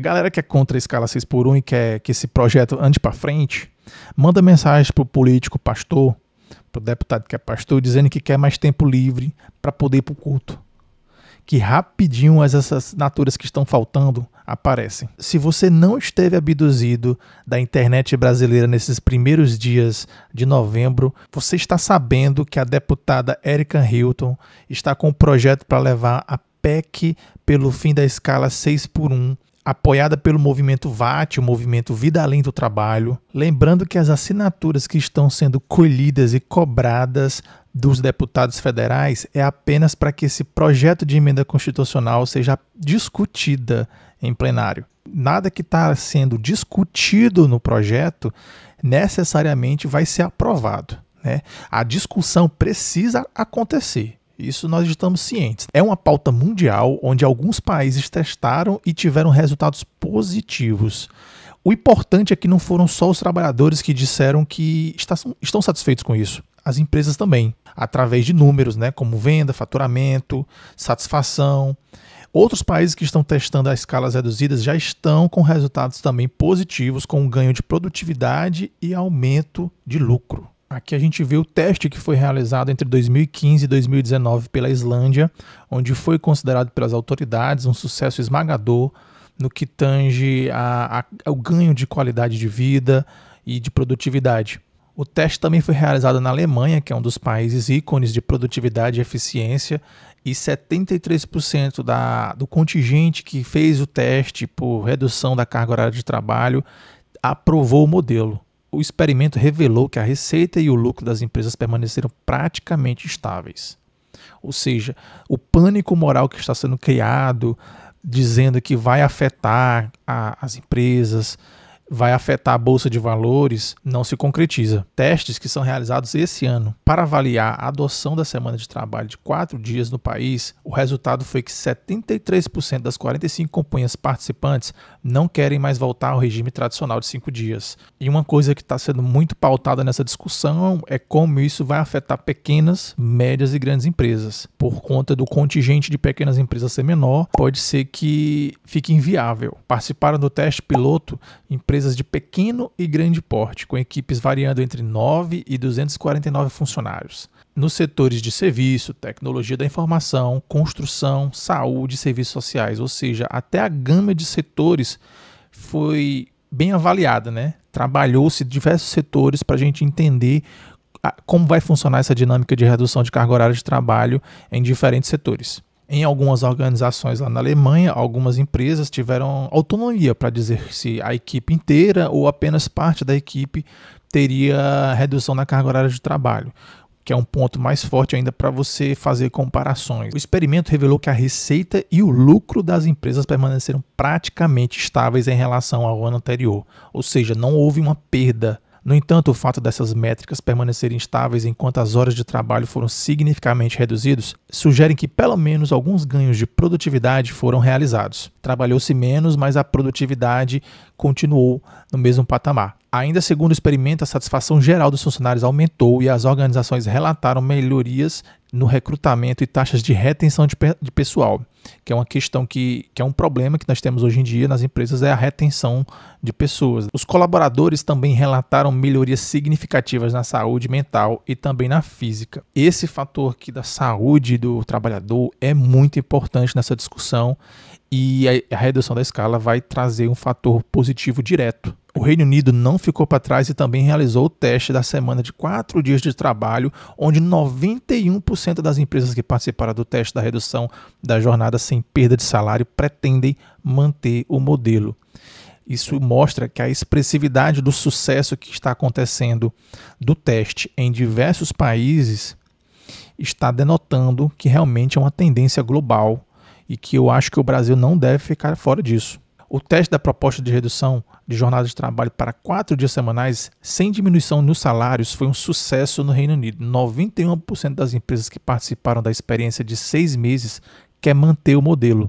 Galera que é contra a escala 6 por 1 e quer que esse projeto ande para frente, manda mensagem pro político pastor, pro deputado que é pastor, dizendo que quer mais tempo livre para poder ir pro culto. Que rapidinho as assinaturas que estão faltando aparecem. Se você não esteve abduzido da internet brasileira nesses primeiros dias de novembro, você está sabendo que a deputada Erika Hilton está com um projeto para levar a PEC pelo fim da escala 6 por 1 apoiada pelo movimento VAT, o movimento Vida Além do Trabalho, lembrando que as assinaturas que estão sendo colhidas e cobradas dos deputados federais é apenas para que esse projeto de emenda constitucional seja discutida em plenário. Nada que está sendo discutido no projeto necessariamente vai ser aprovado. Né? A discussão precisa acontecer. Isso nós estamos cientes. É uma pauta mundial onde alguns países testaram e tiveram resultados positivos. O importante é que não foram só os trabalhadores que disseram que estão satisfeitos com isso. As empresas também, através de números, né, como venda, faturamento, satisfação. Outros países que estão testando a escalas reduzidas já estão com resultados também positivos, com um ganho de produtividade e aumento de lucro. Aqui a gente vê o teste que foi realizado entre 2015 e 2019 pela Islândia, onde foi considerado pelas autoridades um sucesso esmagador no que tange a, a, ao ganho de qualidade de vida e de produtividade. O teste também foi realizado na Alemanha, que é um dos países ícones de produtividade e eficiência, e 73% da, do contingente que fez o teste por redução da carga horária de trabalho aprovou o modelo o experimento revelou que a receita e o lucro das empresas permaneceram praticamente estáveis. Ou seja, o pânico moral que está sendo criado, dizendo que vai afetar a, as empresas, vai afetar a bolsa de valores não se concretiza. Testes que são realizados esse ano para avaliar a adoção da semana de trabalho de quatro dias no país, o resultado foi que 73% das 45 companhias participantes não querem mais voltar ao regime tradicional de cinco dias. E uma coisa que está sendo muito pautada nessa discussão é como isso vai afetar pequenas, médias e grandes empresas. Por conta do contingente de pequenas empresas ser menor, pode ser que fique inviável. Participaram do teste piloto empresas empresas de pequeno e grande porte, com equipes variando entre 9 e 249 funcionários, nos setores de serviço, tecnologia da informação, construção, saúde e serviços sociais, ou seja, até a gama de setores foi bem avaliada, né? Trabalhou-se diversos setores para a gente entender como vai funcionar essa dinâmica de redução de carga horária de trabalho em diferentes setores. Em algumas organizações lá na Alemanha, algumas empresas tiveram autonomia para dizer se a equipe inteira ou apenas parte da equipe teria redução na carga horária de trabalho que é um ponto mais forte ainda para você fazer comparações. O experimento revelou que a receita e o lucro das empresas permaneceram praticamente estáveis em relação ao ano anterior, ou seja, não houve uma perda no entanto, o fato dessas métricas permanecerem estáveis enquanto as horas de trabalho foram significativamente reduzidas sugere que pelo menos alguns ganhos de produtividade foram realizados. Trabalhou-se menos, mas a produtividade continuou no mesmo patamar. Ainda segundo o experimento, a satisfação geral dos funcionários aumentou e as organizações relataram melhorias no recrutamento e taxas de retenção de, de, pessoal, que é uma questão que, que é um problema que nós temos hoje em dia nas empresas, é a retenção de pessoas. Os colaboradores também relataram melhorias significativas na saúde mental e também na física. Esse fator aqui da saúde do trabalhador é muito importante nessa discussão e a, a redução da escala vai trazer um fator positivo direto o Reino Unido não ficou para trás e também realizou o teste da semana de quatro dias de trabalho, onde 91% das empresas que participaram do teste da redução da jornada sem perda de salário pretendem manter o modelo. Isso mostra que a expressividade do sucesso que está acontecendo do teste em diversos países está denotando que realmente é uma tendência global e que eu acho que o Brasil não deve ficar fora disso. O teste da proposta de redução de jornada de trabalho para quatro dias semanais sem diminuição nos salários foi um sucesso no Reino Unido. 91% das empresas que participaram da experiência de seis meses quer manter o modelo.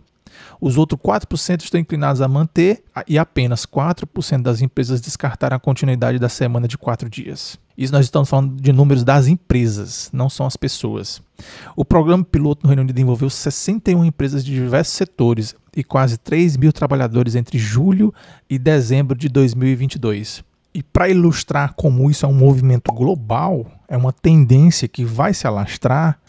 Os outros 4% estão inclinados a manter e apenas 4% das empresas descartaram a continuidade da semana de quatro dias. Isso nós estamos falando de números das empresas, não são as pessoas. O programa piloto no Reino Unido envolveu 61 empresas de diversos setores e quase 3 mil trabalhadores entre julho e dezembro de 2022. E para ilustrar como isso é um movimento global, é uma tendência que vai se alastrar,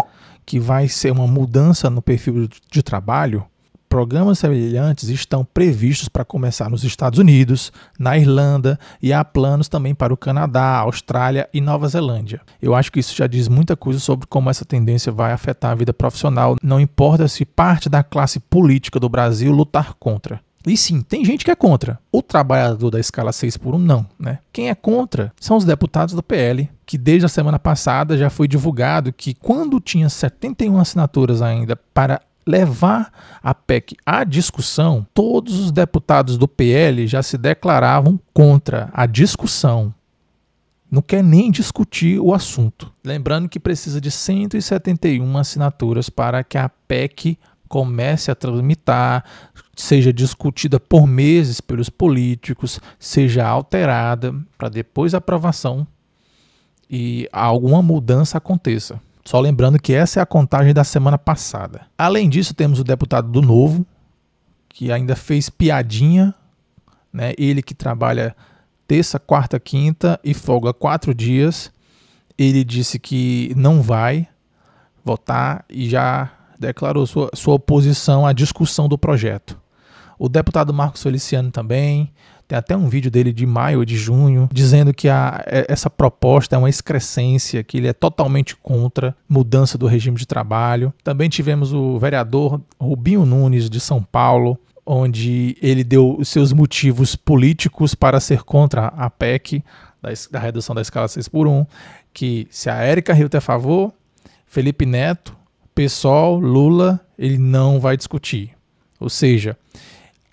que vai ser uma mudança no perfil de trabalho, Programas semelhantes estão previstos para começar nos Estados Unidos, na Irlanda e há planos também para o Canadá, Austrália e Nova Zelândia. Eu acho que isso já diz muita coisa sobre como essa tendência vai afetar a vida profissional, não importa se parte da classe política do Brasil lutar contra. E sim, tem gente que é contra. O trabalhador da escala 6 por 1 não, né? Quem é contra são os deputados do PL, que desde a semana passada já foi divulgado que quando tinha 71 assinaturas ainda para levar a PEC à discussão, todos os deputados do PL já se declaravam contra a discussão. Não quer nem discutir o assunto. Lembrando que precisa de 171 assinaturas para que a PEC comece a tramitar, seja discutida por meses pelos políticos, seja alterada para depois da aprovação e alguma mudança aconteça. Só lembrando que essa é a contagem da semana passada. Além disso, temos o deputado do Novo, que ainda fez piadinha, né? Ele que trabalha terça, quarta, quinta e folga quatro dias. Ele disse que não vai votar e já declarou sua, sua oposição à discussão do projeto. O deputado Marcos Feliciano também, tem até um vídeo dele de maio ou de junho dizendo que a, é, essa proposta é uma excrescência, que ele é totalmente contra mudança do regime de trabalho. Também tivemos o vereador Rubinho Nunes de São Paulo onde ele deu os seus motivos políticos para ser contra a PEC da, da redução da escala 6 por 1, que se a Érica Hilton é a favor, Felipe Neto, PSOL, Lula, ele não vai discutir. Ou seja,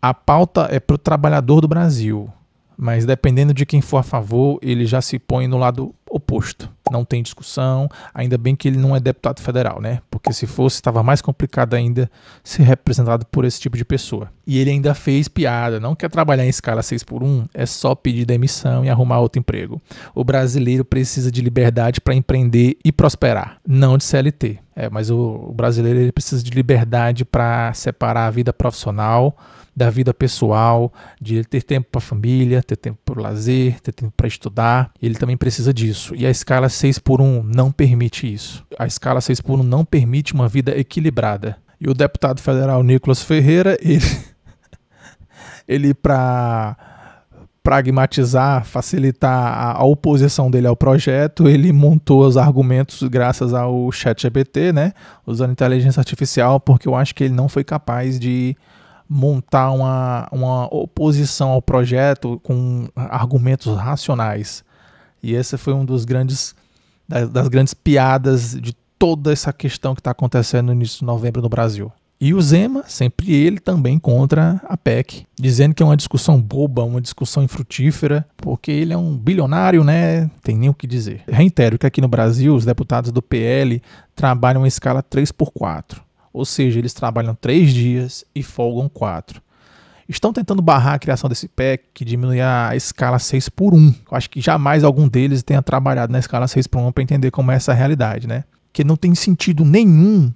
a pauta é para o trabalhador do Brasil, mas dependendo de quem for a favor, ele já se põe no lado oposto não tem discussão. Ainda bem que ele não é deputado federal, né? Porque se fosse, estava mais complicado ainda ser representado por esse tipo de pessoa. E ele ainda fez piada, não quer trabalhar em escala 6 por 1, é só pedir demissão e arrumar outro emprego. O brasileiro precisa de liberdade para empreender e prosperar, não de CLT. É, mas o, brasileiro ele precisa de liberdade para separar a vida profissional da vida pessoal, de ter tempo para a família, ter tempo para o lazer, ter tempo para estudar. Ele também precisa disso. E a escala 6 por 1 não permite isso. A escala 6 por 1 não permite uma vida equilibrada. E o deputado federal Nicolas Ferreira, ele, ele para pragmatizar, facilitar a, oposição dele ao projeto, ele montou os argumentos graças ao ChatGPT, né? Usando inteligência artificial, porque eu acho que ele não foi capaz de montar uma, uma oposição ao projeto com argumentos racionais. E esse foi um dos grandes das, das grandes piadas de toda essa questão que está acontecendo no início de novembro no Brasil. E o Zema, sempre ele também contra a PEC, dizendo que é uma discussão boba, uma discussão infrutífera, porque ele é um bilionário, né? Tem nem o que dizer. Reitero que aqui no Brasil os deputados do PL trabalham em escala 3 por 4 ou seja, eles trabalham três dias e folgam quatro estão tentando barrar a criação desse PEC, que diminui a escala 6 por 1. Eu acho que jamais algum deles tenha trabalhado na escala 6 por 1 para entender como é essa realidade, né? Que não tem sentido nenhum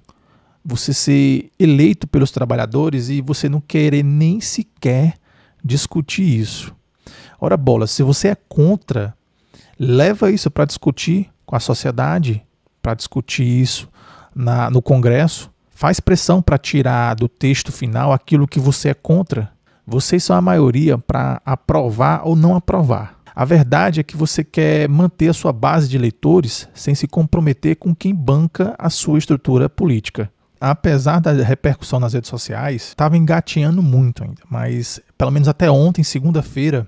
você ser eleito pelos trabalhadores e você não querer nem sequer discutir isso. Ora bola, se você é contra, leva isso para discutir com a sociedade, para discutir isso na, no Congresso, faz pressão para tirar do texto final aquilo que você é contra. Vocês são a maioria para aprovar ou não aprovar. A verdade é que você quer manter a sua base de eleitores sem se comprometer com quem banca a sua estrutura política. Apesar da repercussão nas redes sociais, estava engatinhando muito ainda, mas pelo menos até ontem, segunda-feira,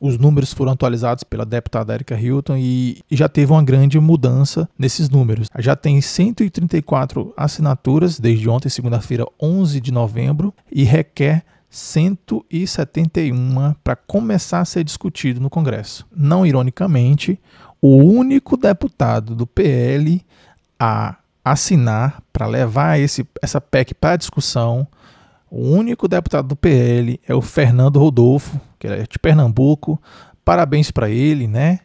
os números foram atualizados pela deputada Erika Hilton e, e já teve uma grande mudança nesses números. Já tem 134 assinaturas desde ontem, segunda-feira, 11 de novembro, e requer 171 para começar a ser discutido no Congresso. Não ironicamente, o único deputado do PL a assinar para levar esse, essa PEC para discussão, o único deputado do PL é o Fernando Rodolfo, que é de Pernambuco. Parabéns para ele, né?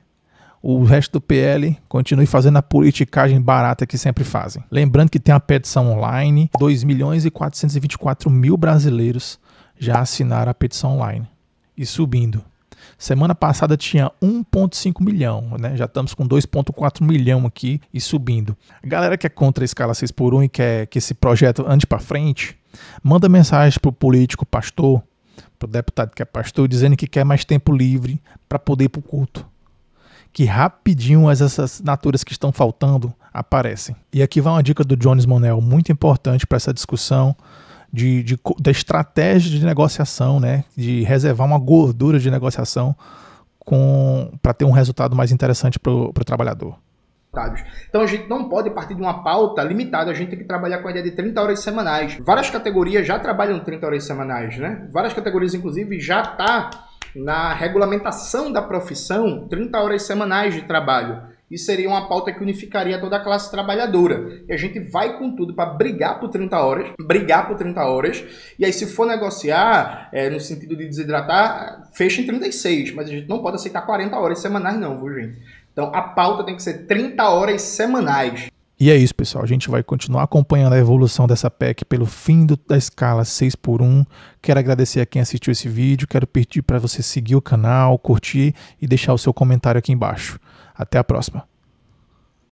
o resto do PL continue fazendo a politicagem barata que sempre fazem. Lembrando que tem a petição online, 2 milhões e 424 mil brasileiros já assinaram a petição online. E subindo. Semana passada tinha 1,5 milhão, né? Já estamos com 2,4 milhão aqui e subindo. A galera que é contra a escala 6 por 1 e quer que esse projeto ande para frente, manda mensagem para o político pastor, para o deputado que é pastor, dizendo que quer mais tempo livre para poder ir para o culto. Que rapidinho as assinaturas que estão faltando aparecem. E aqui vai uma dica do Jones Monel, muito importante para essa discussão de, de, da estratégia de negociação, né? De reservar uma gordura de negociação para ter um resultado mais interessante para o trabalhador. Então a gente não pode partir de uma pauta limitada, a gente tem que trabalhar com a ideia de 30 horas semanais. Várias categorias já trabalham 30 horas semanais, né? Várias categorias, inclusive, já está na regulamentação da profissão 30 horas semanais de trabalho e seria uma pauta que unificaria toda a classe trabalhadora. E a gente vai com tudo para brigar por 30 horas, brigar por 30 horas, e aí se for negociar, é, no sentido de desidratar, fecha em 36, mas a gente não pode aceitar 40 horas semanais não, viu gente? Então a pauta tem que ser 30 horas semanais. E é isso, pessoal. A gente vai continuar acompanhando a evolução dessa PEC pelo fim do, da escala 6 por 1 Quero agradecer a quem assistiu esse vídeo. Quero pedir para você seguir o canal, curtir e deixar o seu comentário aqui embaixo. Até a próxima.